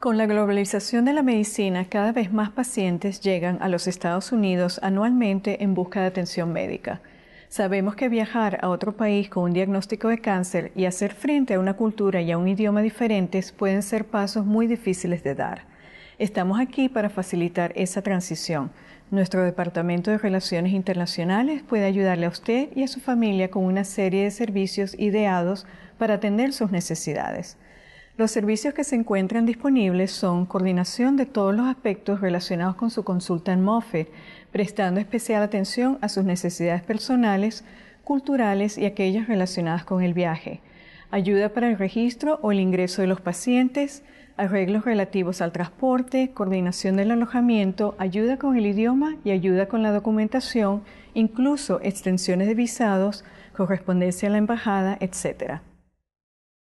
Con la globalización de la medicina, cada vez más pacientes llegan a los Estados Unidos anualmente en busca de atención médica. Sabemos que viajar a otro país con un diagnóstico de cáncer y hacer frente a una cultura y a un idioma diferentes pueden ser pasos muy difíciles de dar. Estamos aquí para facilitar esa transición. Nuestro Departamento de Relaciones Internacionales puede ayudarle a usted y a su familia con una serie de servicios ideados para atender sus necesidades. Los servicios que se encuentran disponibles son coordinación de todos los aspectos relacionados con su consulta en MoFe, prestando especial atención a sus necesidades personales, culturales y aquellas relacionadas con el viaje, ayuda para el registro o el ingreso de los pacientes, arreglos relativos al transporte, coordinación del alojamiento, ayuda con el idioma y ayuda con la documentación, incluso extensiones de visados, correspondencia a la embajada, etc.